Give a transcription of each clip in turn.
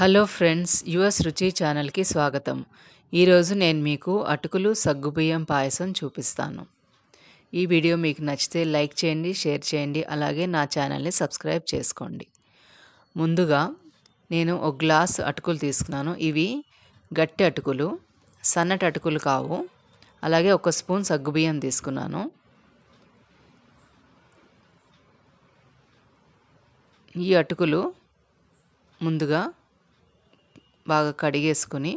hello friends US రుచి ఛానల్కి స్వాగతం ఈరోజు నేను మీకు అటుకులు సగ్గుబియ్యం పాయసం చూపిస్తాను ఈ వీడియో మీకు నచ్చితే లైక్ చేయండి షేర్ చేయండి అలాగే నా ఛానల్ని సబ్స్క్రైబ్ చేసుకోండి ముందుగా నేను ఒక గ్లాస్ అటుకులు తీసుకున్నాను ఇవి గట్టి అటుకులు సన్నటి అటుకులు కావు అలాగే ఒక స్పూన్ సగ్గుబియ్యం తీసుకున్నాను ఈ అటుకులు ముందుగా బాగా కడిగేసుకుని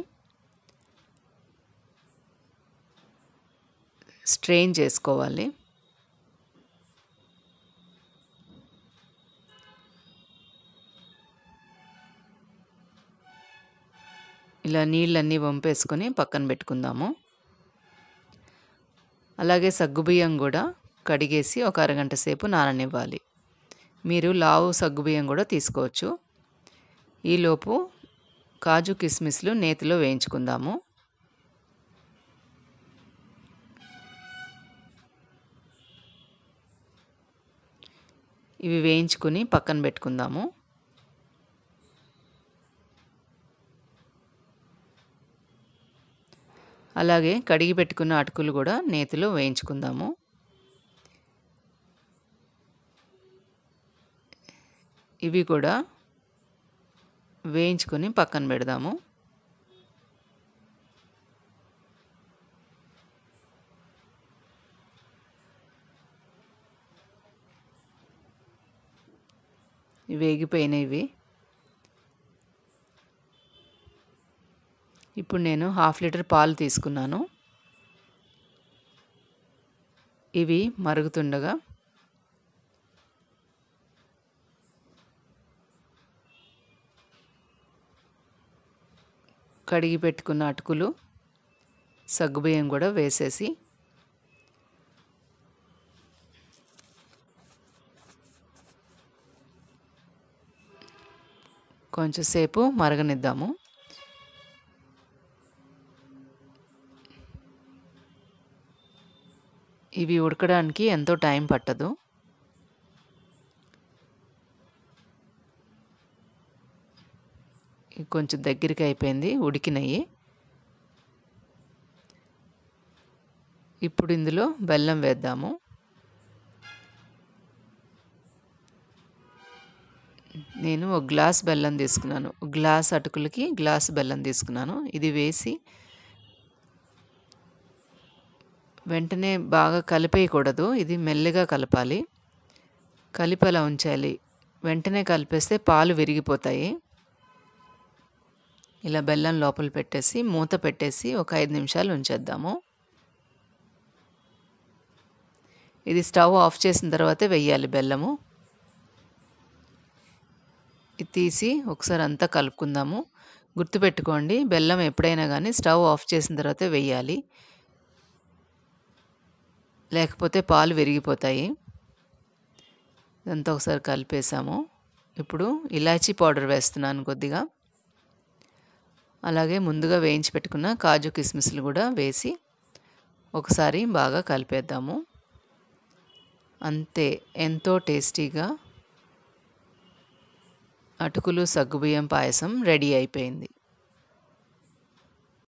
స్ట్రెయిన్ చేసుకోవాలి ఇలా నీళ్ళన్నీ వంపేసుకొని పక్కన పెట్టుకుందాము అలాగే సగ్గుబియ్యం కూడా కడిగేసి ఒక అరగంట సేపు నాననివ్వాలి మీరు లావు సగ్గుబియ్యం కూడా తీసుకోవచ్చు ఈలోపు కాజు కిస్మిస్లు నేతిలో వేయించుకుందాము ఇవి వేయించుకుని పక్కన పెట్టుకుందాము అలాగే కడిగి పెట్టుకున్న అటుకులు కూడా నేతిలో వేయించుకుందాము ఇవి కూడా వేయించుకొని పక్కన పెడదాము వేగిపోయినవి ఇప్పుడు నేను హాఫ్ లీటర్ పాలు తీసుకున్నాను ఇవి మరుగుతుండగా కడిగి పెట్టుకున్న అటుకులు సగ్గుబియ్యం కూడా వేసేసి కొంచెంసేపు మరగనిద్దాము ఇవి ఉడకడానికి ఎంతో టైం పట్టదు కొంచెం దగ్గరికి అయిపోయింది ఉడికినాయి ఇప్పుడు ఇందులో బెల్లం వేద్దాము నేను ఒక గ్లాస్ బెల్లం తీసుకున్నాను గ్లాస్ అటుకులకి గ్లాస్ బెల్లం తీసుకున్నాను ఇది వేసి వెంటనే బాగా కలిపేయకూడదు ఇది మెల్లగా కలపాలి కలిపి ఉంచాలి వెంటనే కలిపేస్తే పాలు విరిగిపోతాయి ఇలా బెల్లం లోపల పెట్టేసి మూత పెట్టేసి ఒక ఐదు నిమిషాలు ఉంచేద్దాము ఇది స్టవ్ ఆఫ్ చేసిన తర్వాతే వెయ్యాలి బెల్లము ఇది తీసి ఒకసారి అంతా కలుపుకుందాము గుర్తుపెట్టుకోండి బెల్లం ఎప్పుడైనా కానీ స్టవ్ ఆఫ్ చేసిన తర్వాతే వెయ్యాలి లేకపోతే పాలు విరిగిపోతాయి ఇదంతా ఒకసారి కలిపేసాము ఇప్పుడు ఇలాచీ పౌడర్ వేస్తున్నాను కొద్దిగా అలాగే ముందుగా వేయించి పెట్టుకున్న కాజు కిస్మిస్లు కూడా వేసి ఒకసారి బాగా కలిపేద్దాము అంతే ఎంతో టేస్టీగా అటుకులు సగ్గుబియ్యం పాయసం రెడీ అయిపోయింది